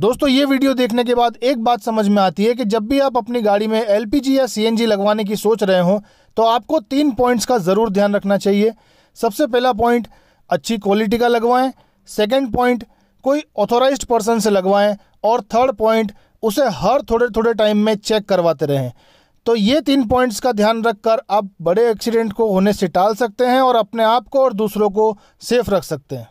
दोस्तों ये वीडियो देखने के बाद एक बात समझ में आती है कि जब भी आप अपनी गाड़ी में एलपीजी या सीएनजी लगवाने की सोच रहे हो तो आपको तीन पॉइंट्स का ज़रूर ध्यान रखना चाहिए सबसे पहला पॉइंट अच्छी क्वालिटी का लगवाएं सेकंड पॉइंट कोई ऑथोराइज पर्सन से लगवाएं और थर्ड पॉइंट उसे हर थोड़े थोड़े टाइम में चेक करवाते रहें तो ये तीन पॉइंट्स का ध्यान रखकर आप बड़े एक्सीडेंट को होने से टाल सकते हैं और अपने आप को और दूसरों को सेफ रख सकते हैं